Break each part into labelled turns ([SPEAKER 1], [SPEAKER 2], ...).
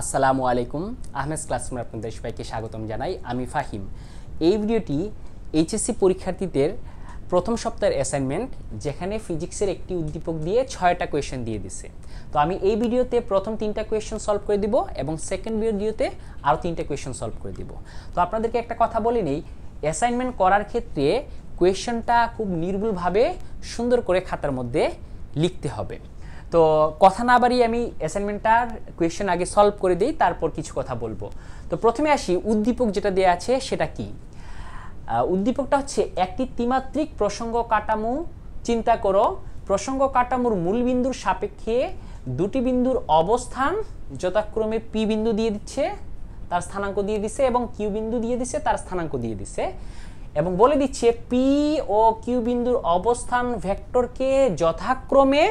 [SPEAKER 1] আসসালামু আলাইকুম আহমেদ ক্লাসরুমে আপনাদের সবাইকে স্বাগতম জানাই আমি ফাহিম এই ভিডিওটি এইচএসসি পরীক্ষার্থীদের প্রথম সপ্তাহের অ্যাসাইনমেন্ট যেখানে ফিজিক্সের একটি উদ্দীপক দিয়ে ছয়টা কোয়েশন দিয়ে দিছে তো আমি এই ভিডিওতে প্রথম তিনটা কোয়েশন সলভ করে দিব এবং সেকেন্ড ভিডিওতে আরও তিনটা কোয়েশন সলভ করে দিব তো আপনাদেরকে একটা কথা বলে নেই অ্যাসাইনমেন্ট করার ক্ষেত্রে কোয়েশনটা খুব নির্ভুলভাবে সুন্দর করে খাতার মধ্যে লিখতে হবে তো কথা না বাড়িয়ে আমি অ্যাসাইনমেন্টটার কোয়েশ্চেন আগে সলভ করে দিই তারপর কিছু কথা বলবো তো প্রথমে আসি উদ্দীপক যেটা দেওয়া আছে সেটা কি উদ্দীপকটা হচ্ছে একটি ত্রিমাত্রিক প্রসঙ্গ কাঠামো চিন্তা করো প্রসঙ্গ কাঠামোর বিন্দুর সাপেক্ষে দুটি বিন্দুর অবস্থান যথাক্রমে পি বিন্দু দিয়ে দিচ্ছে তার স্থানাঙ্ক দিয়ে দিছে এবং কিউ বিন্দু দিয়ে দিছে তার স্থানাঙ্ক দিয়ে দিছে এবং বলে দিচ্ছে পি ও কিউ বিন্দুর অবস্থান ভেক্টরকে যথাক্রমে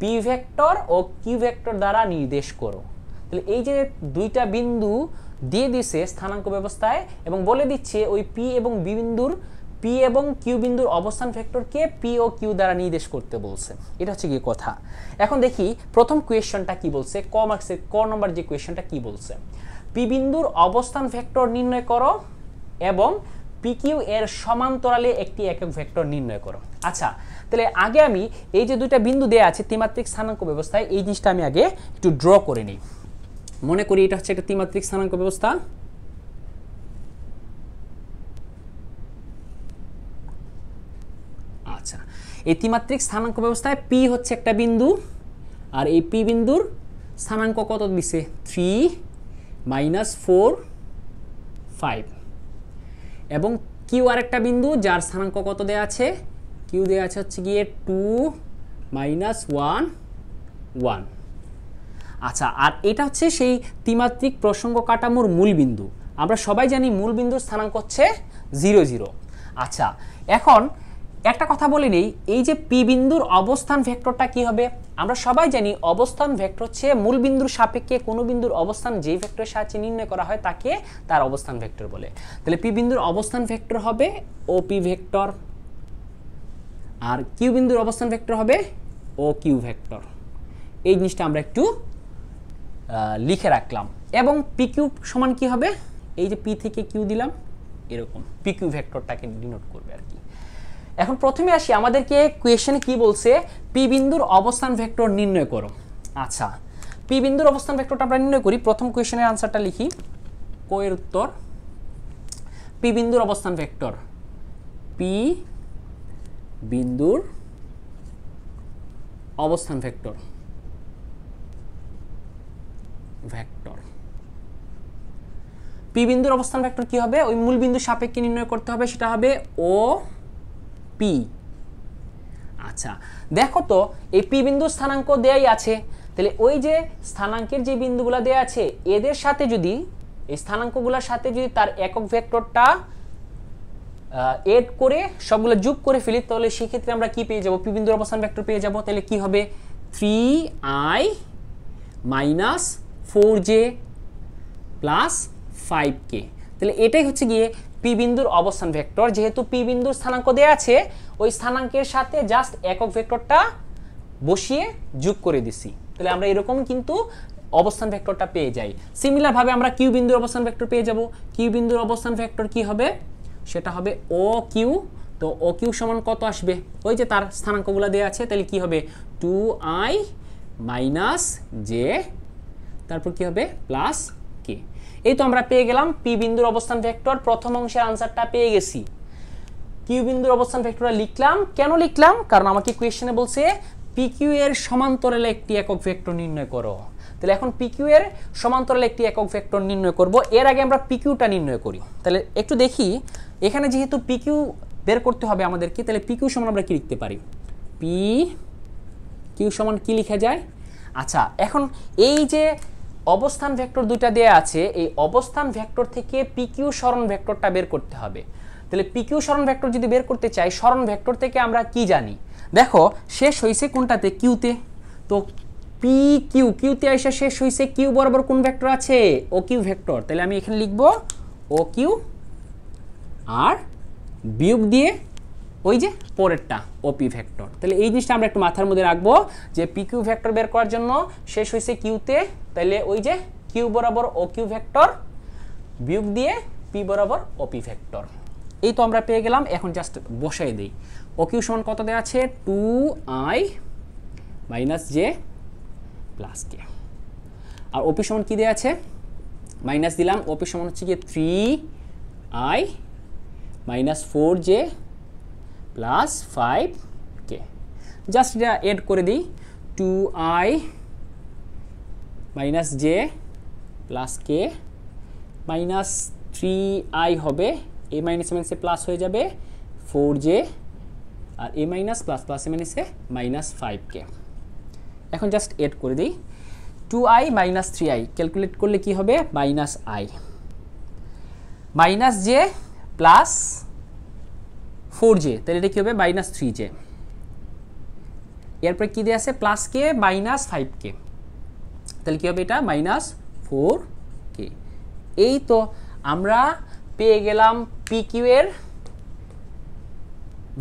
[SPEAKER 1] পি ভেক্টর ও কিউ ভেক্টর দ্বারা নির্দেশ করো তাহলে এই যে দুইটা বিন্দু দিয়ে দিছে স্থানাঙ্ক ব্যবস্থায় এবং বলে দিচ্ছে ওই পি এবং বি বিন্দুর পি এবং কিউ বিন্দুর অবস্থান ভেক্টরকে পি ও কিউ দ্বারা নির্দেশ করতে বলছে এটা হচ্ছে গিয়ে কথা এখন দেখি প্রথম কোয়েশনটা কি বলছে ক মার্কসের ক নম্বর যে কোয়েশনটা কি বলছে পি বিন্দুর অবস্থান ভেক্টর নির্ণয় করো এবং পিকিউ এর সমান্তরালে একটি একক ভেক্টর নির্ণয় করো আচ্ছা তাহলে আগে আমি এই যে দুইটা বিন্দু দেয়া আছে ত্রিমাত্রিক স্থানাঙ্ক ব্যবস্থায় এই জিনিসটা আমি আগে একটু ড্র করে নিই মনে করি এটা হচ্ছে একটা ত্রিমাত্রিক স্থানাঙ্ক ব্যবস্থা আচ্ছা এই ত্রিমাত্রিক স্থানাঙ্ক ব্যবস্থায় পি হচ্ছে একটা বিন্দু আর এই পি বিন্দুর স্থানাঙ্ক কত দিছে থ্রি মাইনাস ফোর ফাইভ এবং কিউ আরেকটা বিন্দু যার স্থানাঙ্ক কত দেওয়া আছে কিউ দেওয়া আছে হচ্ছে গিয়ে টু মাইনাস ওয়ান ওয়ান আচ্ছা আর এটা হচ্ছে সেই ত্রিমাত্রিক প্রসঙ্গ কাঠামোর মূলবিন্দু আমরা সবাই জানি মূলবিন্দুর স্থানাঙ্ক হচ্ছে জিরো জিরো আচ্ছা এখন একটা কথা বলে নেই এই যে পি বিন্দুর অবস্থান ভেক্টরটা কি হবে আমরা সবাই জানি অবস্থান ভেক্টর হচ্ছে মূল বিন্দুর সাপেক্ষে কোনো বিন্দুর অবস্থান যেই ভেক্টরের সাহায্যে নির্ণয় করা হয় তাকে তার অবস্থান ভেক্টর বলে তাহলে পি বিন্দুর অবস্থান ভেক্টর হবে ও পি ভেক্টর আর কিউ বিন্দুর অবস্থান ভেক্টর হবে ও কিউ ভেক্টর এই জিনিসটা আমরা একটু লিখে রাখলাম এবং পি কিউ সমান কি হবে এই যে পি থেকে কিউ দিলাম এরকম পি কিউ ভেক্টরটাকে ডিনোট করবে আর কি এখন প্রথমে আসি আমাদেরকে কোয়েশনে কি বলছে পি বিন্দুর অবস্থান ভেক্টর নির্ণয় করো আচ্ছা পি বিন্দুর অবস্থান ভেক্টরটা আমরা নির্ণয় করি প্রথম কোয়েশনের আনসারটা লিখি কোয়ের উত্তর পি বিন্দুর অবস্থান ভেক্টর পি বিন্দুর অবস্থান ভেক্টর ভেক্টর পি বিন্দুর অবস্থান ভেক্টর কি হবে ওই মূল বিন্দু সাপেক্ষে নির্ণয় করতে হবে সেটা হবে ও পি আচ্ছা দেখো তো এই পি বিন্দু স্থানাঙ্ক দেয়াই আছে তাহলে ওই যে স্থানাঙ্কের যে বিন্দুগুলো দেয়া আছে এদের সাথে যদি এই স্থানাঙ্কগুলোর সাথে যদি তার একক ভেক্টরটা এড করে সবগুলো যোগ করে ফেলি তাহলে সেক্ষেত্রে আমরা কি পেয়ে যাব পি বিন্দুর অবস্থান ভেক্টর পেয়ে যাব তাহলে কি হবে three I minus four J plus five K তাহলে এটাই হচ্ছে গিয়ে পি বিন্দুর অবস্থান ভেক্টর যেহেতু পি বিন্দুর স্থানাঙ্ক দেওয়া আছে ওই স্থানাঙ্কের সাথে জাস্ট একক ভেক্টরটা বসিয়ে যোগ করে দিছি তাহলে আমরা এরকম কিন্তু অবস্থান ভেক্টরটা পেয়ে যাই সিমিলারভাবে আমরা কিউ বিন্দুর অবস্থান ভেক্টর পেয়ে যাব কিউ বিন্দুর অবস্থান ভেক্টর কি হবে সেটা হবে ও কিউ তো ও কিউ সমান কত আসবে ওই যে তার স্থানাঙ্কগুলো দেওয়া আছে তাহলে কি হবে টু আই মাইনাস জে তারপর কি হবে প্লাস এই তো আমরা পেয়ে গেলাম পি বিন্দুর অবস্থান ভেক্টর প্রথম অংশের আনসারটা পেয়ে গেছি কিউ বিন্দুর অবস্থান ভেক্টরটা লিখলাম কেন লিখলাম কারণ আমাকে কোয়েশ্চেনে বলছে পিকিউ এর সমান্তরালে একটি একক ভেক্টর নির্ণয় করো তাহলে এখন পিকিউ এর সমান্তরালে একটি একক ভেক্টর নির্ণয় করব এর আগে আমরা পিকিউটা নির্ণয় করি তাহলে একটু দেখি এখানে যেহেতু পিকিউ বের করতে হবে আমাদেরকে তাহলে পিকিউ সমান আমরা কি লিখতে পারি পি কিউ সমান কি লিখা যায় আচ্ছা এখন এই যে অবস্থান ভেক্টর দুইটা দেয়া আছে এই অবস্থান ভেক্টর থেকে পিকিউ সরণ ভেক্টরটা বের করতে হবে তাহলে পিকিউ সরণ ভেক্টর যদি বের করতে চাই সরণ ভেক্টর থেকে আমরা কি জানি দেখো শেষ হয়েছে কোনটাতে কিউতে তো পি কিউ কিউতে এসে শেষ হয়েছে কিউ বরাবর কোন ভেক্টর আছে ও কিউ ভেক্টর তাহলে আমি এখানে লিখব ও কিউ আর বিয়োগ দিয়ে ওই যে পরেরটা ওপি ভেক্টর তাহলে এই জিনিসটা আমরা একটু মাথার মধ্যে রাখবো যে পি কিউ বের করার জন্য শেষ হয়েছে কিউতে তাহলে ওই যে কিউ বরাবর ও কিউ ভেক্টর বিয়োগ দিয়ে পি বরাবর ওপি ভেক্টর এই তো আমরা পেয়ে গেলাম এখন জাস্ট বসাই দিই ও কিউ সমান কত দেওয়া আছে two I minus J plus K আর ওপি সমান কী দেওয়া আছে মাইনাস দিলাম ওপি সমান হচ্ছে গিয়ে three I minus four J plus five K just এটা এড করে দিই two I minus J plus K minus three I হবে এ মাইনাস মাইনাসে প্লাস হয়ে যাবে ফোর জে আর এ মাইনাস প্লাস প্লাস এ মাইনাসে মাইনাস ফাইভ কে এখন জাস্ট এড করে দিই two I minus three I calculate করলে কি হবে minus I minus J plus four J তাহলে এটা কী হবে মাইনাস থ্রি জে এরপরে কী দেওয়া আছে plus K minus five K তাহলে কী হবে এটা মাইনাস ফোর কে এই তো আমরা পেয়ে গেলাম পিকিউ এর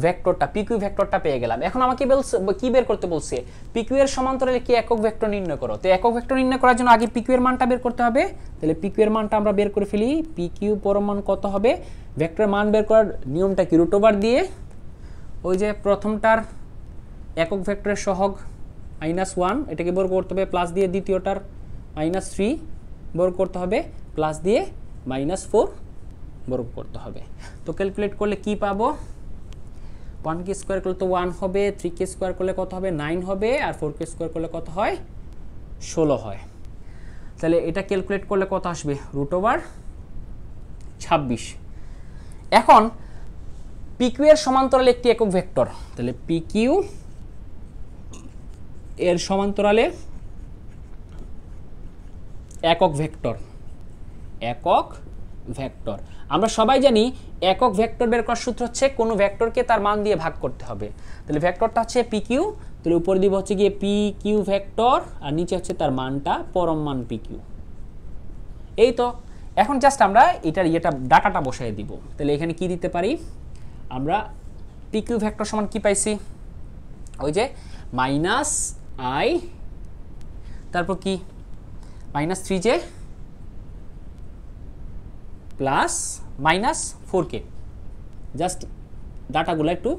[SPEAKER 1] ভেক্টরটা পিকিউ ভেক্টরটা পেয়ে গেলাম এখন আমাকে বলছে কি বের করতে বলছে পিকিউ এর সমান্তরালে কি একক ভেক্টর নির্ণয় করো তো একক ভেক্টর নির্ণয় করার জন্য আগে পিকিউ এর মানটা বের করতে হবে তাহলে পিকিউ এর মানটা আমরা বের করে ফেলি পিকিউ মান কত হবে ভেক্টরের মান বের করার নিয়মটা কি রুট ওভার দিয়ে ওই যে প্রথমটার একক ভেক্টরের সহগ মাইনাস ওয়ান এটাকে বর্গ করতে হবে প্লাস দিয়ে দ্বিতীয়টার মাইনাস থ্রি বর্গ করতে হবে প্লাস দিয়ে মাইনাস ফোর বর্গ করতে হবে তো ক্যালকুলেট করলে কি পাবো ওয়ান কে স্কোয়ার করলে তো ওয়ান হবে থ্রি কে স্কোয়ার করলে কত হবে নাইন হবে আর ফোর কে স্কোয়ার করলে কত হয় ষোলো হয় তাহলে এটা ক্যালকুলেট করলে কত আসবে রুট ওভার ছাব্বিশ এখন পিকিউ এর সমান্তরাল একটি একক ভেক্টর তাহলে পিকিউ এর সমান্তরালে একক ভেক্টর একক ভেক্টর আমরা সবাই জানি একক ভেক্টর বের করার সূত্র হচ্ছে কোনো ভেক্টরকে তার মান দিয়ে ভাগ করতে হবে তাহলে ভেক্টরটা হচ্ছে পি কিউ তাহলে উপরে দিব হচ্ছে গিয়ে পি কিউ ভেক্টর আর নিচে হচ্ছে তার মানটা পরম মান পি কিউ এই তো এখন জাস্ট আমরা এটার ইয়েটা ডাটাটা বসাই দিব তাহলে এখানে কি দিতে পারি আমরা পি কিউ ভেক্টর সমান কি পাইছি ওই যে মাইনাস আই তারপর কি minus three J plus minus four K just ডাটাগুলো একটু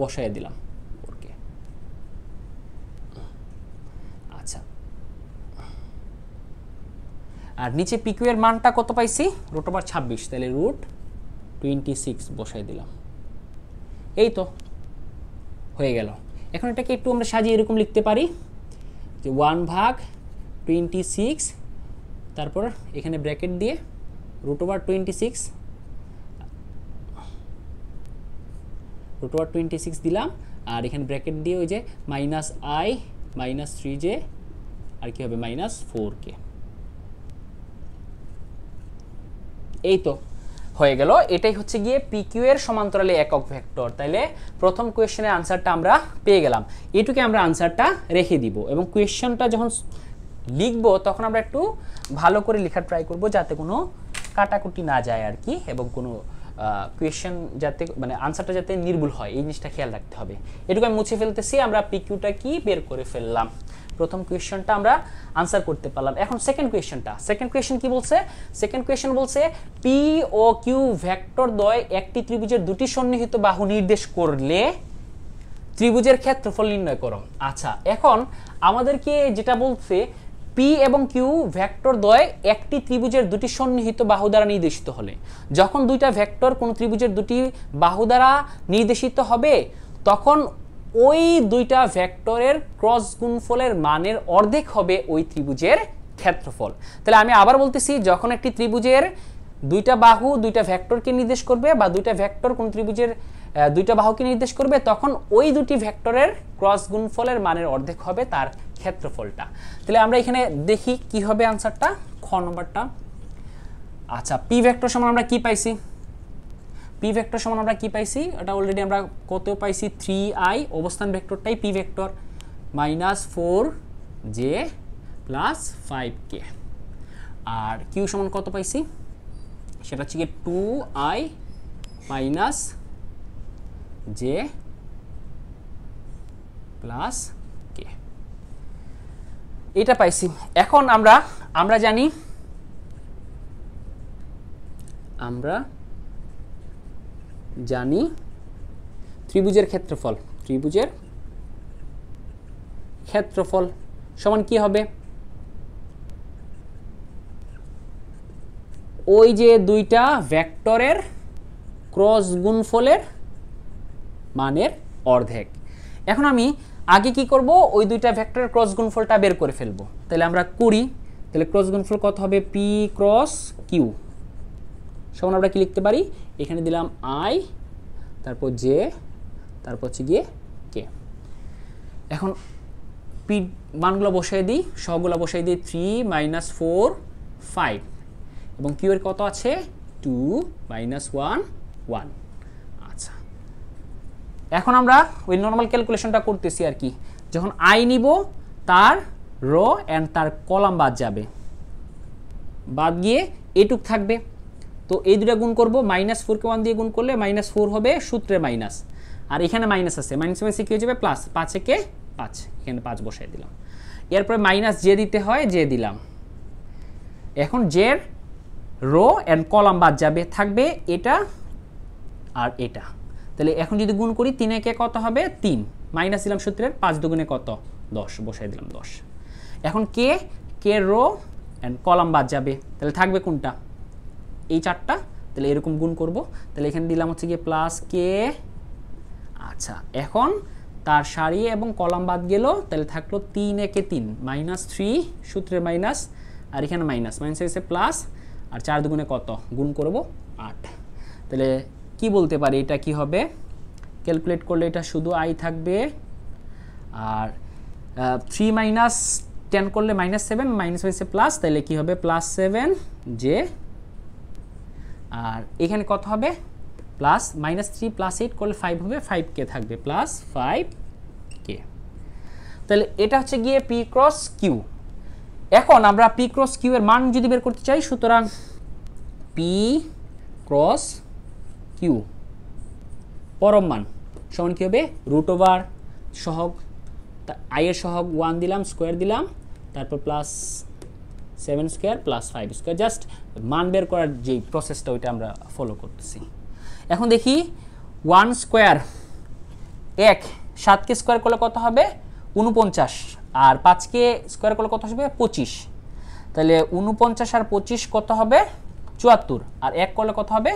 [SPEAKER 1] বসাই দিলাম ফোর কে আচ্ছা আর নিচে পিকুয়ের মানটা কত পাইছি রুট ওভার ছাব্বিশ তাহলে রুট টোয়েন্টি সিক্স বসাই দিলাম এই তো হয়ে গেল এখন এটাকে একটু আমরা সাজিয়ে এরকম লিখতে পারি যে ওয়ান ভাগ টোয়েন্টি সিক্স তারপর এখানে ব্র্যাকেট দিয়ে root over 26 root over 26 দিলাম আর এখানে ব্র্যাকেট দিয়ে ওই যে minus I minus three J আর কি হবে মাইনাস ফোর কে এই তো হয়ে গেল এটাই হচ্ছে গিয়ে পিকিউ এর সমান্তরালে একক ভেক্টর তাইলে প্রথম কোয়েশ্চেনের আনসারটা আমরা পেয়ে গেলাম এটুকে আমরা আনসারটা রেখে দিব এবং কোয়েশ্চেনটা যখন লিখবো তখন আমরা একটু ভালো করে লেখার ট্রাই করব যাতে কোনো কাটাকুটি না যায় আর কি এবং কোনো কোয়েশন যাতে মানে আনসারটা যাতে নির্ভুল হয় এই জিনিসটা খেয়াল রাখতে হবে এটুকু আমি মুছে ফেলতেছি আমরা পিকিউটা কি বের করে ফেললাম প্রথম কোয়েশনটা আমরা আনসার করতে পারলাম এখন সেকেন্ড কোয়েশনটা সেকেন্ড কোয়েশন কি বলছে সেকেন্ড কোয়েশন বলছে পি ও কিউ ভ্যাক্টর দ্বয় একটি ত্রিভুজের দুটি সন্নিহিত বাহু নির্দেশ করলে ত্রিভুজের ক্ষেত্রফল নির্ণয় করো আচ্ছা এখন আমাদেরকে যেটা বলছে পি এবং কিউ ভ্যাক্টর দ্বয় একটি ত্রিভুজের দুটি সন্নিহিত বাহু দ্বারা নির্দেশিত হলে যখন দুইটা ভ্যাক্টর কোনো ত্রিভুজের দুটি বাহু দ্বারা নির্দেশিত হবে তখন ওই দুইটা ভ্যাক্টরের ক্রস গুণফলের মানের অর্ধেক হবে ওই ত্রিভুজের ক্ষেত্রফল তাহলে আমি আবার বলতেছি যখন একটি ত্রিভুজের দুইটা বাহু দুইটা ভ্যাক্টরকে নির্দেশ করবে বা দুইটা ভ্যাক্টর কোন ত্রিভুজের দুইটা বাহুকে নির্দেশ করবে তখন ওই দুটি ভেক্টরের ক্রস গুণফলের মানের অর্ধেক হবে তার ক্ষেত্রফলটা তাহলে আমরা এখানে দেখি কি হবে আনসারটা খ নম্বরটা আচ্ছা পি ভেক্টর সমান আমরা কি পাইছি পি ভেক্টর সমান আমরা কি পাইছি এটা অলরেডি আমরা কত পাইছি থ্রি আই অবস্থান ভেক্টরটাই P vector minus four J plus five K আর কিউ সমান কত পাইছি সেটা হচ্ছে কি two I minus J plus K এটা পাইছি এখন আমরা আমরা জানি আমরা জানি ত্রিভুজের ক্ষেত্রফল ত্রিভুজের ক্ষেত্রফল সমান কি হবে ওই যে দুইটা ভেক্টরের ক্রস গুণফলের মানের অর্ধেক এখন আমি আগে কি করব ওই দুইটা ভেক্টরের ক্রস গুণফলটা বের করে ফেলব তাহলে আমরা কুড়ি তাহলে ক্রস গুণফল কত হবে পি ক্রস কিউ সমান আমরা কি লিখতে পারি এখানে দিলাম আই তারপর জে তারপর হচ্ছে গিয়ে কে এখন পি মানগুলো বসাই দিই সহগুলো বসাই দিই থ্রি মাইনাস ফোর ফাইভ এবং কিউয়ের কত আছে টু মাইনাস ওয়ান ওয়ান এখন আমরা ওই নর্মাল ক্যালকুলেশনটা করতেছি আর কি যখন আই নিব তার রো অ্যান্ড তার কলাম বাদ যাবে বাদ গিয়ে এটুক থাকবে তো এই দুটা গুণ করবো মাইনাস ফোরকে ওয়ান দিয়ে গুণ করলে মাইনাস ফোর হবে সূত্রে মাইনাস আর এখানে মাইনাস আছে মাইনাস মাইনাসে কী হয়ে যাবে প্লাস পাঁচে কে পাঁচ এখানে পাঁচ বসাই দিলাম এরপরে মাইনাস যে দিতে হয় যে দিলাম এখন জের রো অ্যান্ড কলাম বাদ যাবে থাকবে এটা আর এটা তাহলে এখন যদি গুণ করি তিন একে কত হবে তিন মাইনাস দিলাম সূত্রের পাঁচ দুগুণে কত দশ বসাই দিলাম দশ এখন কে কে রো অ্যান্ড কলাম বাদ যাবে তাহলে থাকবে কোনটা এই চারটা তাহলে এরকম গুণ করব তাহলে এখানে দিলাম হচ্ছে গিয়ে প্লাস কে আচ্ছা এখন তার সারি এবং কলাম বাদ গেল তাহলে থাকলো তিন একে তিন মাইনাস থ্রি সূত্রে মাইনাস আর এখানে মাইনাস মাইনাস এসে প্লাস আর চার দুগুণে কত গুণ করব আট তাহলে কি বলতে পারি এটা কি হবে ক্যালকুলেট করলে এটা শুধু আই থাকবে আর থ্রি মাইনাস টেন করলে মাইনাস সেভেন মাইনাস হয়েছে প্লাস তাহলে কি হবে প্লাস সেভেন যে আর এখানে কত হবে plus minus three plus eight করলে ফাইভ হবে ফাইভ কে থাকবে প্লাস ফাইভ কে তাহলে এটা হচ্ছে গিয়ে পি ক্রস কিউ এখন আমরা পি ক্রস কিউ এর মান যদি বের করতে চাই সুতরাং পি ক্রস কিউ পরম মান সমান কী হবে রুট ওভার সহগ এর সহগ ওয়ান দিলাম স্কোয়ার দিলাম তারপর plus seven square plus five square just মান বের করার যেই প্রসেসটা ওইটা আমরা ফলো করতেছি এখন দেখি ওয়ান স্কোয়ার এক সাতকে স্কোয়ার করলে কত হবে উনপঞ্চাশ আর পাঁচকে স্কোয়ার করলে কত হবে পঁচিশ তাহলে উনপঞ্চাশ আর পঁচিশ কত হবে চুয়াত্তর আর এক করলে কত হবে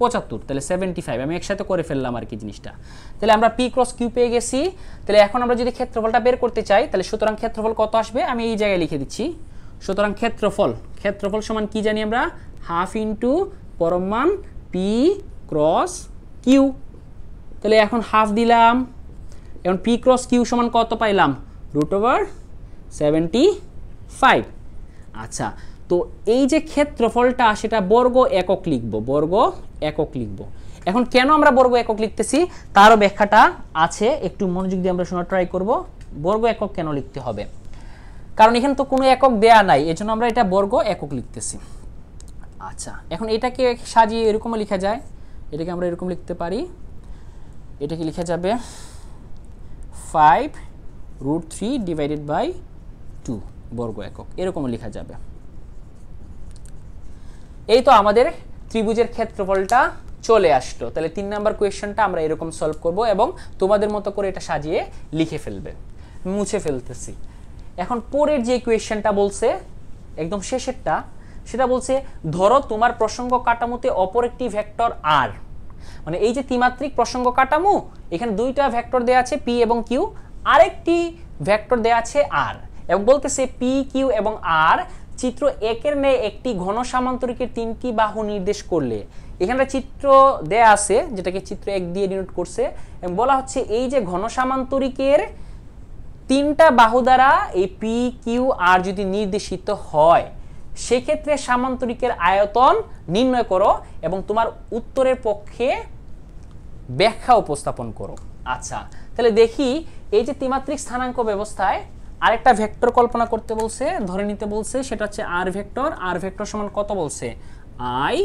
[SPEAKER 1] পঁচাত্তর তাহলে সেভেন্টি ফাইভ আমি একসাথে করে ফেললাম আর কি জিনিসটা তাহলে আমরা পি ক্রস কিউ পেয়ে গেছি তাহলে এখন আমরা যদি ক্ষেত্রফলটা বের করতে চাই তাহলে সুতরাং ক্ষেত্রফল কত আসবে আমি এই জায়গায় লিখে দিচ্ছি সুতরাং ক্ষেত্রফল ক্ষেত্রফল সমান কি জানি আমরা হাফ ইন্টু মান পি ক্রস কিউ তাহলে এখন হাফ দিলাম এখন পি ক্রস কিউ সমান কত পাইলাম রুট ওভার সেভেন্টি ফাইভ আচ্ছা তো এই যে ক্ষেত্রফলটা সেটা বর্গ একক লিখব বর্গ একক লিখব এখন কেন আমরা বর্গ একক লিখতেছি তারও ব্যাখ্যাটা আছে একটু মনোযোগ দিয়ে আমরা শোনা ট্রাই করব বর্গ একক কেন লিখতে হবে কারণ এখানে তো কোনো একক দেয়া নাই জন্য আমরা এটা বর্গ একক লিখতেছি আচ্ছা এখন এটাকে সাজিয়ে এরকমও লেখা যায় এটাকে আমরা এরকম লিখতে পারি এটাকে লেখা যাবে five root three divided by two বর্গ একক এরকমও লেখা যাবে এই তো আমাদের ত্রিভুজের ক্ষেত্রফলটা চলে আসলো তাহলে তিন নাম্বার কোয়েশ্চনটা আমরা এরকম সলভ করব এবং তোমাদের মতো করে এটা সাজিয়ে লিখে ফেলবে মুছে ফেলতেছি এখন পরের যে কোয়েশ্চনটা বলছে একদম শেষেরটা সেটা বলছে ধরো তোমার প্রসঙ্গ কাঠামোতে অপর একটি ভেক্টর আর মানে এই যে ত্রিমাত্রিক প্রসঙ্গ কাঠামো এখানে দুইটা ভেক্টর দেওয়া আছে পি এবং কিউ আরেকটি ভেক্টর দেওয়া আছে আর এবং বলতেছে পি কিউ এবং আর চিত্র একের ন্যায় একটি ঘন সামান্তরিকের তিনটি বাহু নির্দেশ করলে এখানটা চিত্র দেয়া আছে যেটাকে চিত্র এক দিয়ে ডিনোট করছে এবং বলা হচ্ছে এই যে ঘন সামান্তরিকের তিনটা বাহু দ্বারা এই পি কিউ আর যদি নির্দেশিত হয় সেক্ষেত্রে সামান্তরিকের আয়তন নির্ণয় করো এবং তোমার উত্তরের পক্ষে ব্যাখ্যা উপস্থাপন করো আচ্ছা তাহলে দেখি এই যে ত্রিমাত্রিক স্থানাঙ্ক ব্যবস্থায় আরেকটা ভেক্টর কল্পনা করতে বলছে ধরে নিতে বলছে সেটা হচ্ছে আর ভেক্টর আর ভেক্টর সমান কত বলছে আই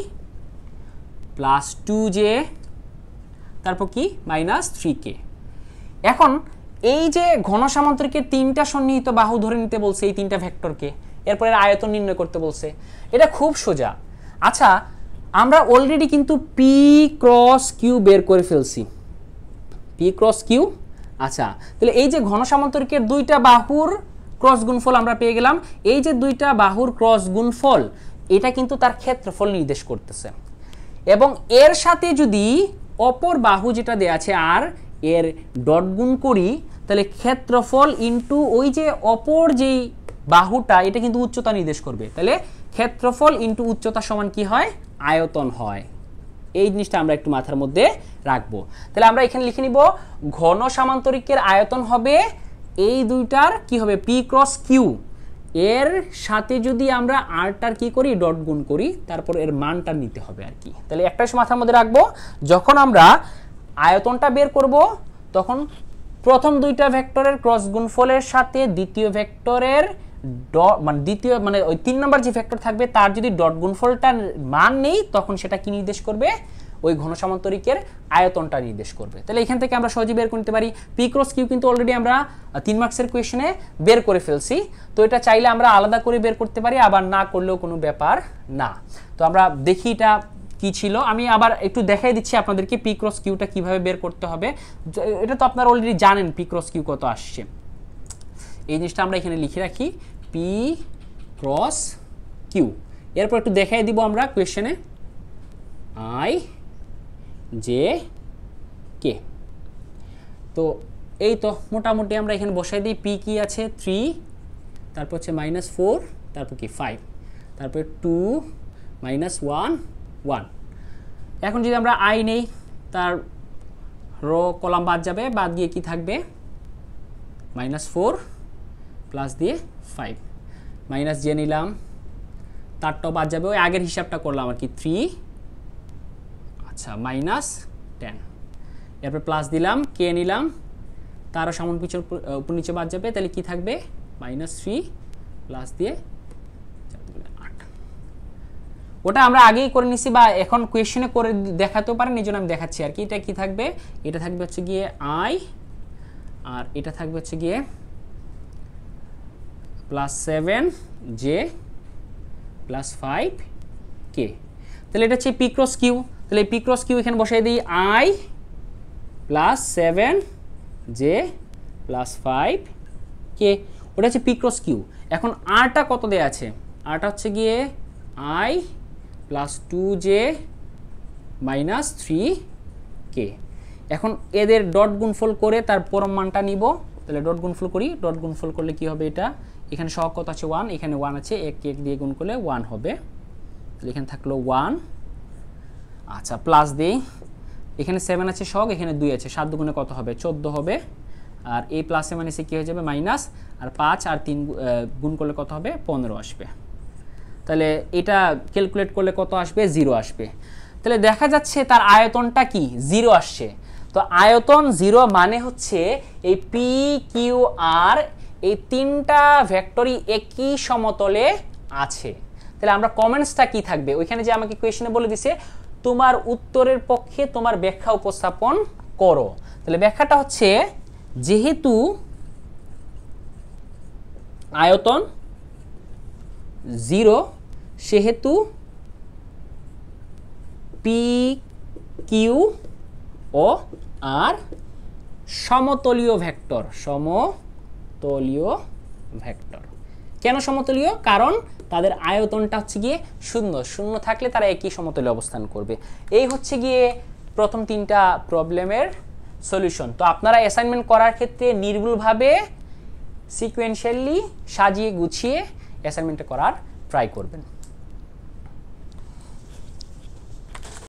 [SPEAKER 1] প্লাস টু জে তারপর কি মাইনাস থ্রি কে এখন এই যে ঘনসামান্তরিকের তিনটা সন্নিহিত বাহু ধরে নিতে বলছে এই তিনটা ভেক্টরকে এরপরে আয়তন নির্ণয় করতে বলছে এটা খুব সোজা আচ্ছা আমরা অলরেডি কিন্তু পি ক্রস কিউ বের করে ফেলছি পি ক্রস কিউ আচ্ছা তাহলে এই যে ঘন সামন্তরিকের দুইটা বাহুর ক্রস গুণফল আমরা পেয়ে গেলাম এই যে দুইটা বাহুর ক্রস গুণফল এটা কিন্তু তার ক্ষেত্রফল নির্দেশ করতেছে এবং এর সাথে যদি অপর বাহু যেটা দেয়া আছে আর এর ডট গুণ করি তাহলে ক্ষেত্রফল ইন্টু ওই যে অপর যেই বাহুটা এটা কিন্তু উচ্চতা নির্দেশ করবে তাহলে ক্ষেত্রফল ইন্টু উচ্চতা সমান কি হয় আয়তন হয় এই জিনিসটা আমরা একটু মাথার মধ্যে রাখবো তাহলে আমরা এখানে লিখে নিব ঘন সামান্তরিকের আয়তন হবে এই দুইটার কি হবে পি ক্রস কিউ এর সাথে যদি আমরা আরটার কি করি ডট গুণ করি তারপর এর মানটা নিতে হবে আর কি তাহলে একটা মাথার মধ্যে রাখবো যখন আমরা আয়তনটা বের করব তখন প্রথম দুইটা ভেক্টরের ক্রস গুণফলের সাথে দ্বিতীয় ভেক্টরের ড মানে দ্বিতীয় মানে ওই তিন নম্বর যে ফ্যাক্টর থাকবে তার যদি ডট গুণফলটার মান নেই তখন সেটা কি নির্দেশ করবে ওই ঘনসামান্তরিকের আয়তনটা নির্দেশ করবে তাহলে এখান থেকে আমরা সহজে বের করতে পারি পি ক্রস কিউ কিন্তু অলরেডি আমরা তিন মার্কসের কোয়েশনে বের করে ফেলছি তো এটা চাইলে আমরা আলাদা করে বের করতে পারি আবার না করলেও কোনো ব্যাপার না তো আমরা দেখি এটা কি ছিল আমি আবার একটু দেখাই দিচ্ছি আপনাদেরকে পি ক্রস কিউটা কীভাবে বের করতে হবে এটা তো আপনারা অলরেডি জানেন পি ক্রস কিউ কত আসছে এই জিনিসটা আমরা এখানে লিখে রাখি পি ক্রস কিউ এরপর একটু দেখাই দিব আমরা কোয়েশ্চেনে আই জে কে তো এই তো মোটামুটি আমরা এখানে বসাই দিই পি কি আছে থ্রি তারপর হচ্ছে মাইনাস ফোর তারপর কি ফাইভ তারপর টু মাইনাস ওয়ান ওয়ান এখন যদি আমরা আই নেই তার রো কলাম বাদ যাবে বাদ গিয়ে কি থাকবে মাইনাস ফোর প্লাস দিয়ে ফাইভ মাইনাস যে নিলাম তারটাও বাদ যাবে ওই আগের হিসাবটা করলাম আর কি থ্রি আচ্ছা মাইনাস টেন এরপর প্লাস দিলাম কে নিলাম তারও সামন পিছন উপর নিচে বাদ যাবে তাহলে কি থাকবে মাইনাস থ্রি প্লাস দিয়ে ওটা আমরা আগেই করে নিছি বা এখন কোয়েশনে করে দেখাতেও পারেন এই জন্য আমি দেখাচ্ছি আর কি এটা কি থাকবে এটা থাকবে হচ্ছে গিয়ে আই আর এটা থাকবে হচ্ছে গিয়ে plus seven J plus five K তাহলে এটা হচ্ছে পিক্রস কিউ তাহলে পিক্রস কিউ এখানে বসাই দিই I plus seven J plus five K ওটা হচ্ছে পিক্রস কিউ এখন আরটা কত দেওয়া আছে আরটা হচ্ছে গিয়ে I plus two J minus three K এখন এদের ডট গুণফল করে তার পরম মানটা নিব তাহলে ডট গুণফল করি ডট গুণফল করলে কি হবে এটা এখানে সহ কত আছে ওয়ান এখানে ওয়ান আছে এক এক দিয়ে গুণ করলে ওয়ান হবে তাহলে এখানে থাকলো ওয়ান আচ্ছা প্লাস দিই এখানে সেভেন আছে সহ এখানে দুই আছে সাত দুগুণে কত হবে চোদ্দো হবে আর এই প্লাসে এসে কী হয়ে যাবে মাইনাস আর পাঁচ আর তিন গুণ করলে কত হবে পনেরো আসবে তাহলে এটা ক্যালকুলেট করলে কত আসবে জিরো আসবে তাহলে দেখা যাচ্ছে তার আয়তনটা কি জিরো আসছে তো আয়তন জিরো মানে হচ্ছে এই পি কিউ আর এই তিনটা ভ্যাক্টরি একই সমতলে আছে তাহলে আমরা কমেন্টসটা কি থাকবে ওইখানে যে আমাকে কোয়েশনে বলে দিছে তোমার উত্তরের পক্ষে তোমার ব্যাখ্যা উপস্থাপন করো তাহলে ব্যাখ্যাটা হচ্ছে যেহেতু আয়তন জিরো সেহেতু পি কিউ ও আর সমতলীয় ভেক্টর সম সমতলীয় ভেক্টর কেন সমতলীয় কারণ তাদের আয়তনটা হচ্ছে গিয়ে শূন্য শূন্য থাকলে তারা একই সমতলে অবস্থান করবে এই হচ্ছে গিয়ে প্রথম তিনটা প্রবলেমের সলিউশন তো আপনারা অ্যাসাইনমেন্ট করার ক্ষেত্রে নির্ভুলভাবে সিকুয়েন্সিয়ালি সাজিয়ে গুছিয়ে অ্যাসাইনমেন্টটা করার ট্রাই করবেন